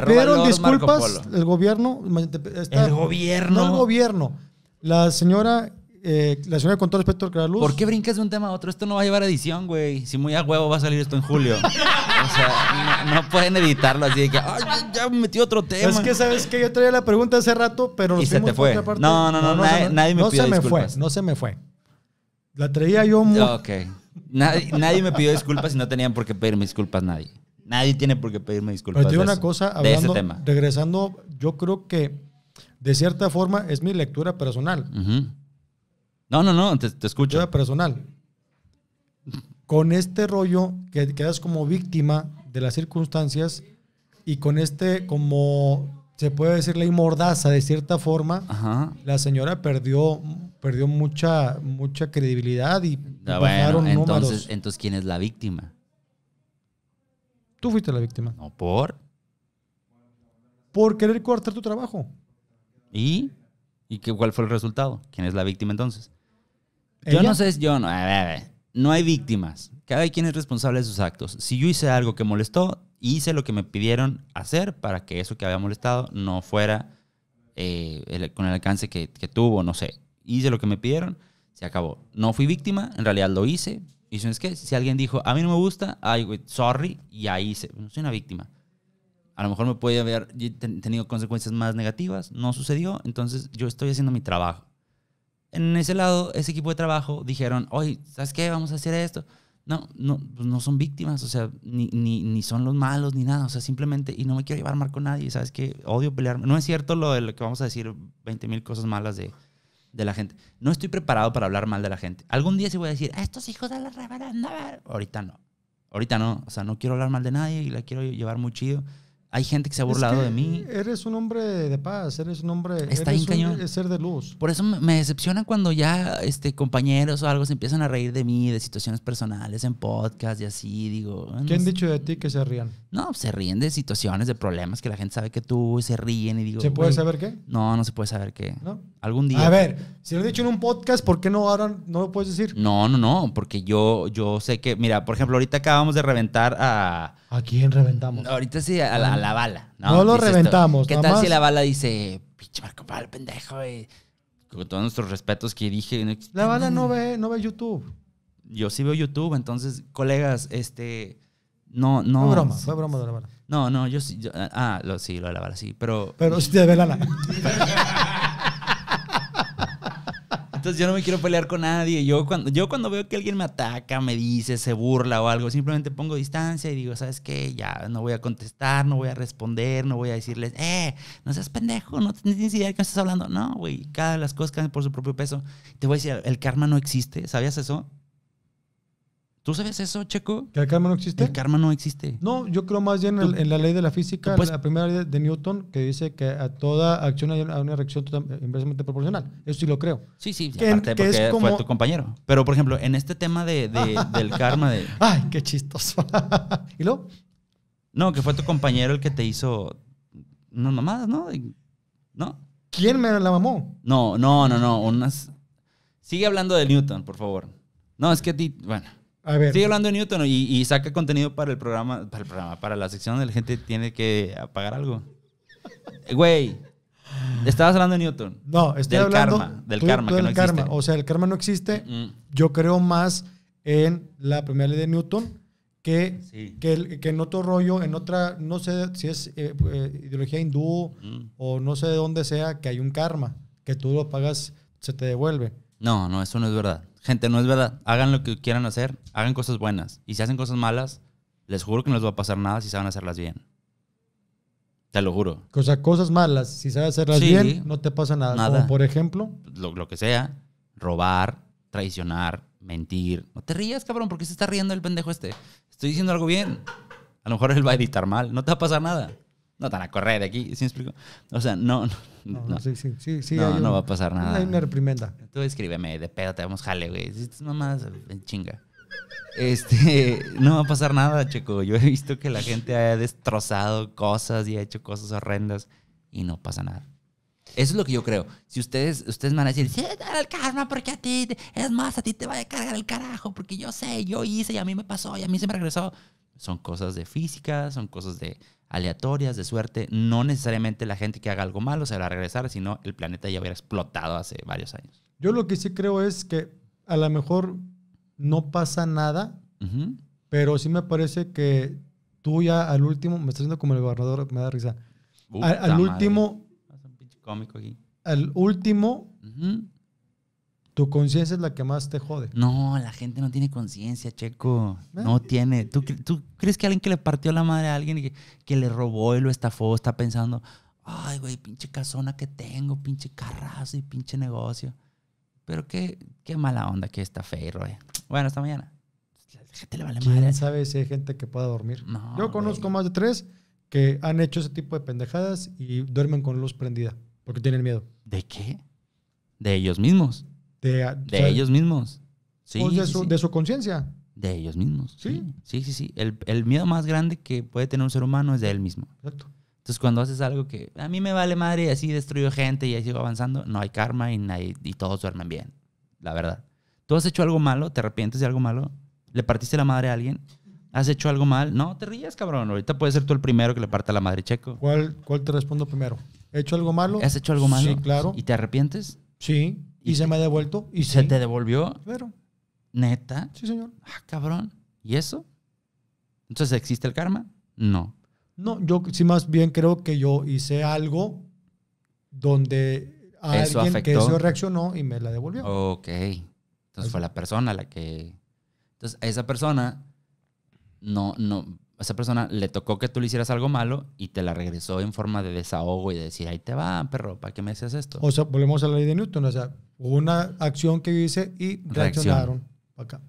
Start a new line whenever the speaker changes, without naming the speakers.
Te pidieron disculpas
el gobierno. El gobierno. No el gobierno. La señora, eh, la señora con todo respeto al Luz. ¿Por qué brincas de un tema a otro?
Esto no va a llevar a edición, güey. Si muy a huevo va a salir esto en julio. o sea, no, pueden editarlo así de que,
ya- metí otro
tema. Es que sabes
que yo traía la pregunta hace rato, pero se te fue. No, no, no, nadie- me- pidió no se me fue, no se me fue. La traía yo muy,
Nadie, nadie me pidió disculpas y no tenían por qué pedirme disculpas nadie. Nadie tiene por qué pedirme disculpas. Pero te digo una cosa,
regresando, yo creo que de cierta forma es mi lectura personal. No, no, no, te, escucho. Lectura personal. Con este rollo que quedas como víctima de las circunstancias y con este como se puede decir La mordaza de cierta forma, la señora perdió perdió mucha mucha credibilidad y bajaron ah, bueno, entonces,
entonces quién es la víctima?
Tú fuiste la víctima.
No, por.
Por querer cortar tu trabajo.
¿Y? ¿Y qué, cuál fue el resultado? ¿Quién es la víctima entonces? Yo no sé, yo no. No hay víctimas. Cada quien es responsable de sus actos. Si yo hice algo que molestó, hice lo que me pidieron hacer para que eso que había molestado no fuera eh, con el alcance que, que tuvo, no sé. Hice lo que me pidieron, se acabó. No fui víctima, en realidad lo hice, y si es que si alguien dijo, a mí no me gusta, ay, güey, sorry, y ahí se, soy una víctima. A lo mejor me puede haber tenido consecuencias más negativas, no sucedió, entonces yo estoy haciendo mi trabajo. En ese lado, ese equipo de trabajo dijeron, oye, ¿sabes qué? Vamos a hacer esto. No, no, pues no son víctimas, o sea, ni, ni, ni, son los malos, ni nada, o sea, simplemente, y no me quiero llevar mal con nadie, ¿sabes qué? Odio pelearme. No es cierto lo de lo que vamos a decir 20 mil cosas malas de, de la gente. No estoy preparado para hablar mal de la gente. Algún día se voy a decir, a estos hijos de la ver Ahorita no. Ahorita no. O sea, no quiero hablar mal de nadie y la quiero llevar muy chido. Hay gente que se ha burlado de mí.
Eres un hombre de paz, eres un hombre. Está eres un, ser de luz.
Por eso me, decepciona cuando ya este, compañeros o algo se empiezan a reír de mí, de situaciones personales en podcast y así. Digo. ¿Qué han dicho de ti que se rían? No, se ríen de situaciones, de problemas que la gente sabe que tú se ríen y digo. ¿Se puede saber qué? No, no se puede saber qué. Algún día. A ver, si lo he dicho en un podcast, ¿por qué no ahora no lo puedes decir? No, no, no, porque yo, yo sé que, mira, por ejemplo, ahorita acabamos de reventar a.
¿A quién reventamos? Ahorita sí, a la la bala.
No, lo reventamos. ¿Qué tal si la bala dice, pinche Marco pendejo, Con todos nuestros respetos que dije. la bala no, ve, no ve YouTube. Yo sí veo YouTube, entonces, colegas, este. No, no. Fue broma, fue broma de la bala. No, no, yo sí. Ah, ah, lo, sí, lo de la bala, sí, pero. Pero sí de la bala. Entonces yo no me quiero pelear con nadie. Yo cuando, yo cuando veo que alguien me ataca, me dice, se burla o algo, simplemente pongo distancia y digo, ¿sabes qué? Ya no voy a contestar, no voy a responder, no voy a decirles, eh, no seas pendejo, no tienes idea de qué estás hablando. No, güey, cada de las cosas caen por su propio peso. Te voy a decir, el karma no existe, ¿sabías eso? ¿Tú sabes eso, Checo? ¿Que el karma no existe? El karma no existe. No, yo creo más bien en, la ley de la física, pues- la primera
ley de Newton, que dice que a toda acción hay una reacción inversamente proporcional. Eso sí lo
creo. Sí, sí, aparte porque fue tu compañero. Pero, por ejemplo, en este tema de, del karma de... ¡Ay, qué chistoso! ¿Y luego? No, que fue tu compañero el que te hizo unas mamadas, ¿no? ¿No? ¿Quién me la mamó? No, no, no, no. Unas... Sigue hablando de Newton, por favor. No, es que a ti... Bueno...
A Sigue hablando
de Newton y, saca contenido para el programa, para el programa, para la sección donde la gente tiene que apagar algo. Eh, güey, estabas hablando de Newton. No, estoy del karma, del karma que no Existe.
O sea, el karma no existe. Mm. Yo creo más en la primera ley de Newton que, que, en otro rollo, en otra, no sé si es eh, eh, ideología hindú mm. o no sé de dónde sea, que hay un karma, que tú lo pagas, se te devuelve.
No, no, eso no es verdad. Gente, no es verdad. Hagan lo que quieran hacer, hagan cosas buenas. Y si hacen cosas malas, les juro que no les va a pasar nada si saben hacerlas bien. Te lo juro.
O cosas malas, si sabes hacerlas bien, no te pasa nada. nada. por ejemplo.
Lo, lo, que sea, robar, traicionar, mentir. No te rías, cabrón, porque se está riendo el pendejo este. Estoy diciendo algo bien. A lo mejor él va a editar mal. No te va a pasar nada no te a correr de aquí, ¿sí me explico? O sea, no, no, no,
no
no, va a pasar nada. Hay una reprimenda. Tú escríbeme, de pedo te vamos jale, güey. Nomás en chinga. Este, no va a pasar nada, Checo. Yo he visto que la gente ha destrozado cosas y ha hecho cosas horrendas y no pasa nada. Eso es lo que yo creo. Si ustedes, ustedes van a decir, sí, dar el karma porque a ti, es más, a ti te va a cargar el carajo, porque yo sé, yo hice y a mí me pasó y a mí se me regresó. Son cosas de física, son cosas de aleatorias, de suerte. No necesariamente la gente que haga algo malo se va a regresar, sino el planeta ya hubiera explotado hace varios años.
Yo lo que sí creo es que a lo mejor no pasa nada, pero sí me parece que tú ya al último, me estás haciendo como el gobernador, me da risa.
Al, último... un cómico aquí.
Al último, tu conciencia es la que más te jode.
No, la gente no tiene conciencia, Checo. No tiene. ¿Tú, ¿Tú, crees que alguien que le partió la madre a alguien y que, le robó y lo estafó está pensando, ay, güey, pinche casona que tengo, pinche carrazo y pinche negocio? Pero qué, qué mala onda que está feo, eh. Bueno, hasta mañana. La gente le vale ¿Quién
sabe si hay gente que pueda dormir? Yo conozco más de tres que han hecho ese tipo de pendejadas y duermen con luz prendida porque tienen miedo. ¿De qué?
¿De ellos mismos?
De, ellos
mismos. Sí,
de su, conciencia.
De ellos mismos. Sí. Sí, sí, sí. El, miedo más grande que puede tener un ser humano es de él mismo. Exacto. Entonces, cuando haces algo que a mí me vale madre y así destruyo gente y así sigo avanzando, no hay karma y, y todos duermen bien. La verdad. Tú has hecho algo malo, te arrepientes de algo malo, le partiste la madre a alguien, has hecho algo mal. No te rías, cabrón. Ahorita puedes ser tú el primero que le parta la madre checo. ¿Cuál,
cuál te respondo primero? ¿He hecho algo malo? ¿Has hecho algo malo? Sí, claro.
¿Y te arrepientes? Sí, y, se me ha devuelto. Y ¿Se te devolvió? Claro. ¿Neta? Sí, señor. Ah, cabrón. ¿Y eso? Entonces, ¿existe el karma? No.
No, yo sí más bien creo que yo hice algo
donde alguien que eso
reaccionó y me la devolvió.
Ok. Entonces fue la persona la que... Entonces, esa persona no, no, esa persona le tocó que tú le hicieras algo malo y te la regresó en forma de desahogo y de decir, ahí te va, perro, ¿para qué me haces esto? O
sea, volvemos a la ley de Newton, o sea, una acción que hice y reaccionaron acá.